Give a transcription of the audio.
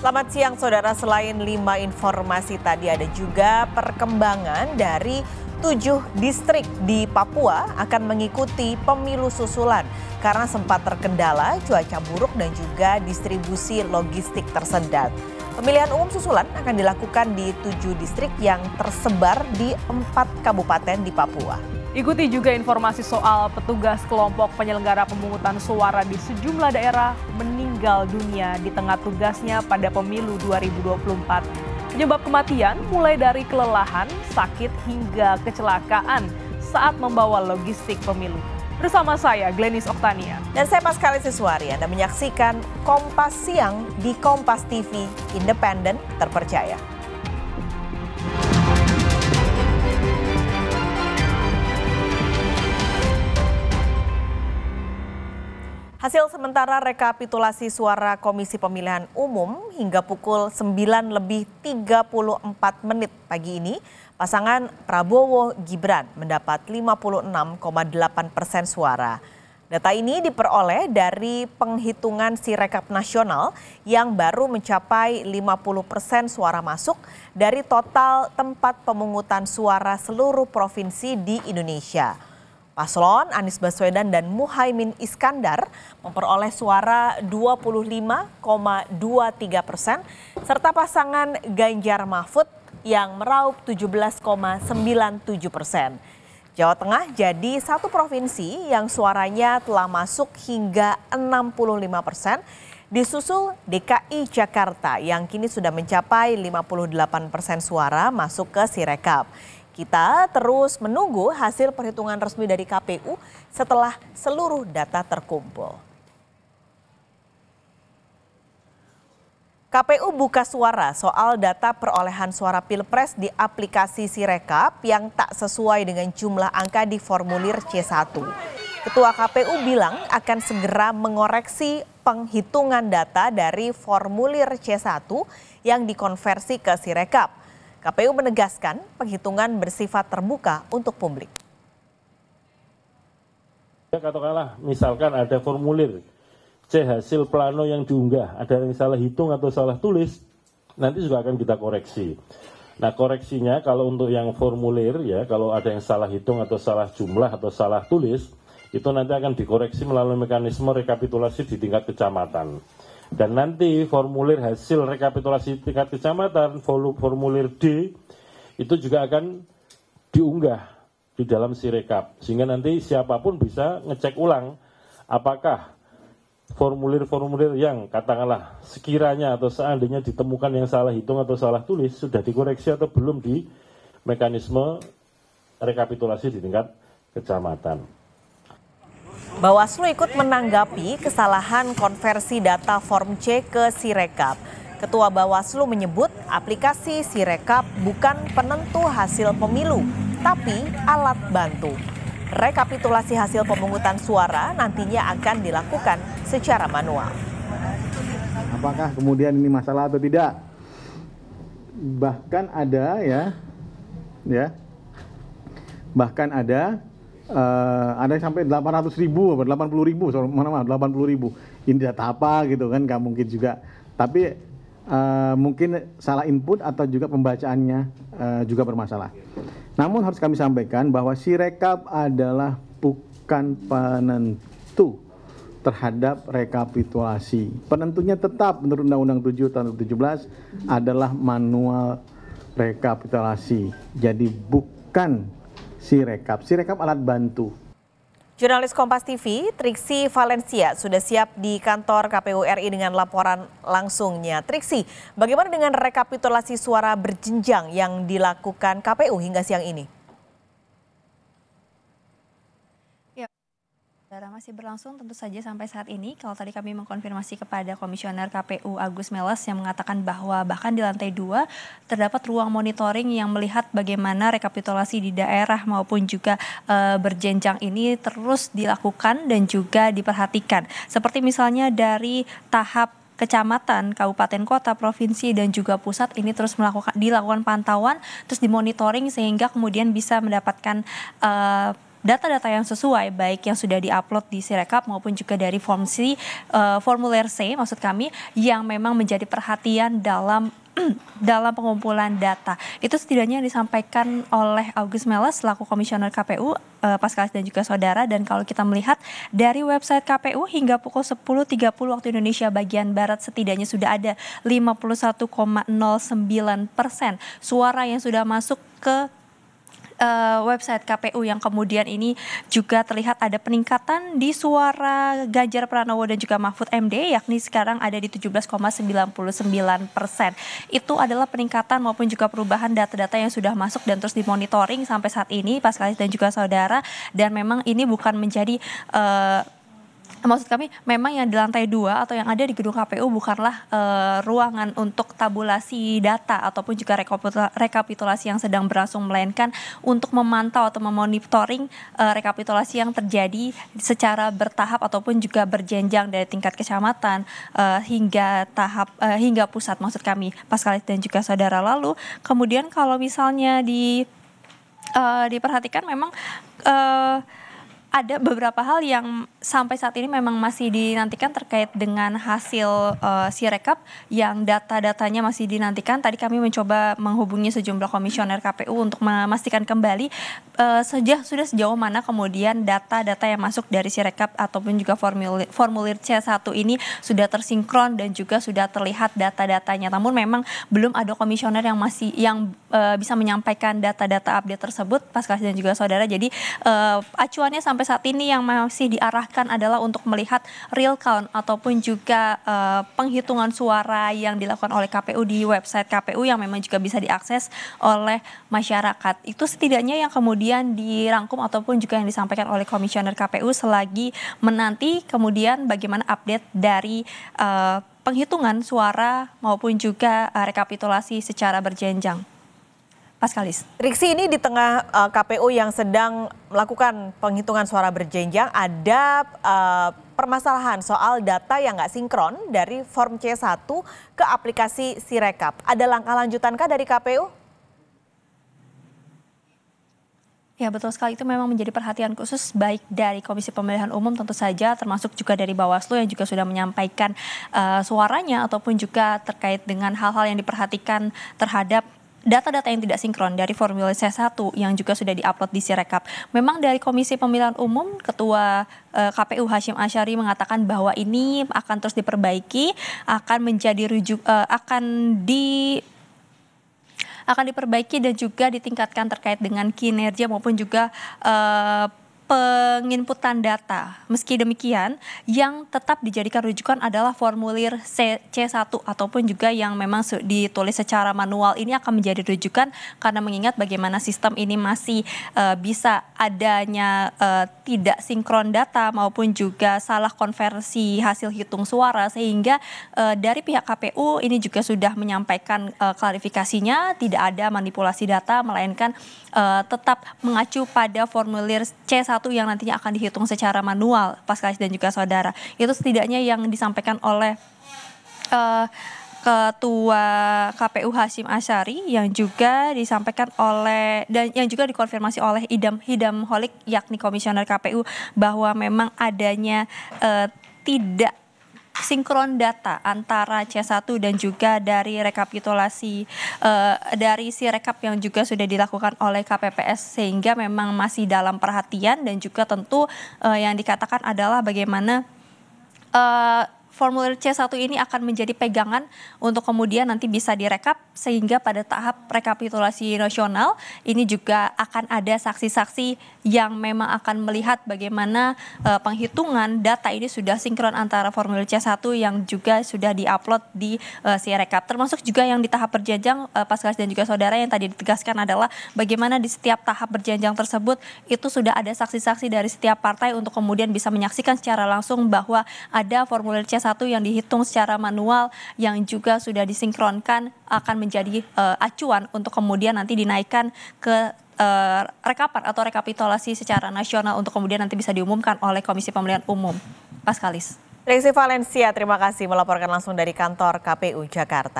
Selamat siang saudara, selain lima informasi tadi ada juga perkembangan dari tujuh distrik di Papua akan mengikuti pemilu susulan karena sempat terkendala cuaca buruk dan juga distribusi logistik tersendat. Pemilihan umum susulan akan dilakukan di tujuh distrik yang tersebar di empat kabupaten di Papua. Ikuti juga informasi soal petugas kelompok penyelenggara pemungutan suara di sejumlah daerah meninggal dunia di tengah tugasnya pada pemilu 2024. Penyebab kematian mulai dari kelelahan, sakit hingga kecelakaan saat membawa logistik pemilu. Bersama saya Glenis Oktania dan saya Pascal Siswari. Anda menyaksikan Kompas Siang di Kompas TV, independen, terpercaya. Hasil sementara rekapitulasi suara Komisi Pemilihan Umum hingga pukul 9 lebih 34 menit pagi ini, pasangan Prabowo-Gibran mendapat 56,8 persen suara. Data ini diperoleh dari penghitungan si rekap nasional yang baru mencapai 50 persen suara masuk dari total tempat pemungutan suara seluruh provinsi di Indonesia. Paslon Anies Baswedan dan Muhaimin Iskandar memperoleh suara 25,23 persen, serta pasangan Ganjar Mahfud yang meraup 17,97 persen. Jawa Tengah jadi satu provinsi yang suaranya telah masuk hingga 65 persen, disusul DKI Jakarta yang kini sudah mencapai 58 persen suara masuk ke Sirekap. Kita terus menunggu hasil perhitungan resmi dari KPU setelah seluruh data terkumpul. KPU buka suara soal data perolehan suara Pilpres di aplikasi Sirekap yang tak sesuai dengan jumlah angka di formulir C1. Ketua KPU bilang akan segera mengoreksi penghitungan data dari formulir C1 yang dikonversi ke Sirekap. KPU menegaskan penghitungan bersifat terbuka untuk publik. Ya, katakanlah misalkan ada formulir C hasil plano yang diunggah, ada yang salah hitung atau salah tulis, nanti juga akan kita koreksi. Nah koreksinya kalau untuk yang formulir ya, kalau ada yang salah hitung atau salah jumlah atau salah tulis, itu nanti akan dikoreksi melalui mekanisme rekapitulasi di tingkat kecamatan. Dan nanti formulir hasil rekapitulasi tingkat kecamatan, formulir D, itu juga akan diunggah di dalam sirekap. Sehingga nanti siapapun bisa ngecek ulang apakah formulir-formulir yang katakanlah sekiranya atau seandainya ditemukan yang salah hitung atau salah tulis sudah dikoreksi atau belum di mekanisme rekapitulasi di tingkat kecamatan. Bawaslu ikut menanggapi kesalahan konversi data Form C ke Sirekap. Ketua Bawaslu menyebut aplikasi Sirekap bukan penentu hasil pemilu, tapi alat bantu. Rekapitulasi hasil pemungutan suara nantinya akan dilakukan secara manual. Apakah kemudian ini masalah atau tidak? Bahkan ada ya, ya. Bahkan ada uh, ada yang sampai 800 ribu apa 80 ribu so, mana mana 80 ribu ini data apa gitu kan nggak mungkin juga tapi uh, mungkin salah input atau juga pembacaannya uh, juga bermasalah namun harus kami sampaikan bahwa si rekap adalah bukan penentu terhadap rekapitulasi penentunya tetap menurut undang-undang 7 tahun 2017 adalah manual rekapitulasi jadi bukan si si Sirekap alat bantu. Jurnalis Kompas TV, Triksi Valencia sudah siap di kantor KPU RI dengan laporan langsungnya. Triksi, bagaimana dengan rekapitulasi suara berjenjang yang dilakukan KPU hingga siang ini? Saudara masih berlangsung tentu saja sampai saat ini. Kalau tadi kami mengkonfirmasi kepada Komisioner KPU Agus Melas yang mengatakan bahwa bahkan di lantai dua terdapat ruang monitoring yang melihat bagaimana rekapitulasi di daerah maupun juga e, berjenjang ini terus dilakukan dan juga diperhatikan. Seperti misalnya dari tahap kecamatan, kabupaten kota, provinsi dan juga pusat ini terus melakukan dilakukan pantauan, terus dimonitoring sehingga kemudian bisa mendapatkan E, data-data yang sesuai baik yang sudah diupload di Sirekap maupun juga dari form C, uh, formulir C maksud kami yang memang menjadi perhatian dalam dalam pengumpulan data. Itu setidaknya yang disampaikan oleh August Meles selaku komisioner KPU uh, eh, Pascalis dan juga saudara dan kalau kita melihat dari website KPU hingga pukul 10.30 waktu Indonesia bagian barat setidaknya sudah ada 51,09 persen suara yang sudah masuk ke uh, website KPU yang kemudian ini juga terlihat ada peningkatan di suara Ganjar Pranowo dan juga Mahfud MD yakni sekarang ada di 17,99 persen. Itu adalah peningkatan maupun juga perubahan data-data yang sudah masuk dan terus dimonitoring sampai saat ini Pak Paskalis dan juga saudara dan memang ini bukan menjadi uh, maksud kami memang yang di lantai dua atau yang ada di gedung KPU bukanlah e, ruangan untuk tabulasi data ataupun juga rekapitulasi yang sedang berlangsung melainkan untuk memantau atau memonitoring e, rekapitulasi yang terjadi secara bertahap ataupun juga berjenjang dari tingkat kecamatan e, hingga tahap e, hingga pusat maksud kami Paskalis dan juga saudara lalu kemudian kalau misalnya di e, diperhatikan memang e, ada beberapa hal yang sampai saat ini memang masih dinantikan terkait dengan hasil uh, si rekap yang data-datanya masih dinantikan. Tadi kami mencoba menghubungi sejumlah komisioner KPU untuk memastikan kembali uh, sudah sejauh mana kemudian data-data yang masuk dari si rekap ataupun juga formulir, formulir C1 ini sudah tersinkron dan juga sudah terlihat data-datanya. Namun memang belum ada komisioner yang masih yang uh, bisa menyampaikan data-data update tersebut, Pak dan juga saudara. Jadi uh, acuannya sampai sampai saat ini yang masih diarahkan adalah untuk melihat real count ataupun juga uh, penghitungan suara yang dilakukan oleh KPU di website KPU yang memang juga bisa diakses oleh masyarakat. Itu setidaknya yang kemudian dirangkum ataupun juga yang disampaikan oleh komisioner KPU selagi menanti kemudian bagaimana update dari uh, penghitungan suara maupun juga uh, rekapitulasi secara berjenjang. Paskalis. Triksi ini di tengah uh, eh, KPU yang sedang melakukan penghitungan suara berjenjang ada uh, permasalahan soal data yang nggak sinkron dari form C1 ke aplikasi Sirekap. Ada langkah lanjutankah dari KPU? Ya betul sekali itu memang menjadi perhatian khusus baik dari Komisi Pemilihan Umum tentu saja termasuk juga dari Bawaslu yang juga sudah menyampaikan uh, suaranya ataupun juga terkait dengan hal-hal yang diperhatikan terhadap data-data yang tidak sinkron dari formulir C1 yang juga sudah diupload di Sirekap. Memang dari Komisi Pemilihan Umum Ketua eh, KPU Hashim Asyari mengatakan bahwa ini akan terus diperbaiki, akan menjadi rujuk eh, akan di akan diperbaiki dan juga ditingkatkan terkait dengan kinerja maupun juga uh, penginputan data. Meski demikian, yang tetap dijadikan rujukan adalah formulir C 1 ataupun juga yang memang ditulis secara manual ini akan menjadi rujukan karena mengingat bagaimana sistem ini masih uh, bisa adanya uh, tidak sinkron data maupun juga salah konversi hasil hitung suara sehingga uh, dari pihak KPU ini juga sudah menyampaikan uh, klarifikasinya tidak ada manipulasi data melainkan uh, tetap mengacu pada formulir C1 satu yang nantinya akan dihitung secara manual Kais dan juga saudara. Itu setidaknya yang disampaikan oleh uh, Ketua KPU Hasim Asyari yang juga disampaikan oleh dan yang juga dikonfirmasi oleh Idam Hidam Holik yakni Komisioner KPU bahwa memang adanya uh, tidak sinkron data antara C1 dan juga dari rekapitulasi uh, dari si rekap yang juga sudah dilakukan oleh KPPS sehingga memang masih dalam perhatian dan juga tentu uh, yang dikatakan adalah bagaimana uh, formulir C1 ini akan menjadi pegangan untuk kemudian nanti bisa direkap sehingga pada tahap rekapitulasi nasional ini juga akan ada saksi-saksi yang memang akan melihat bagaimana uh, penghitungan data ini sudah sinkron antara formulir C1 yang juga sudah diupload di uh, eh, rekap termasuk juga yang di tahap berjenjang uh, eh, Paskas dan juga saudara yang tadi ditegaskan adalah bagaimana di setiap tahap berjenjang tersebut itu sudah ada saksi-saksi dari setiap partai untuk kemudian bisa menyaksikan secara langsung bahwa ada formulir C1 yang dihitung secara manual yang juga sudah disinkronkan akan menjadi menjadi uh, acuan untuk kemudian nanti dinaikkan ke uh, rekapan atau rekapitulasi secara nasional untuk kemudian nanti bisa diumumkan oleh Komisi Pemilihan Umum. Paskalis. Lexi Valencia, terima kasih melaporkan langsung dari kantor KPU Jakarta.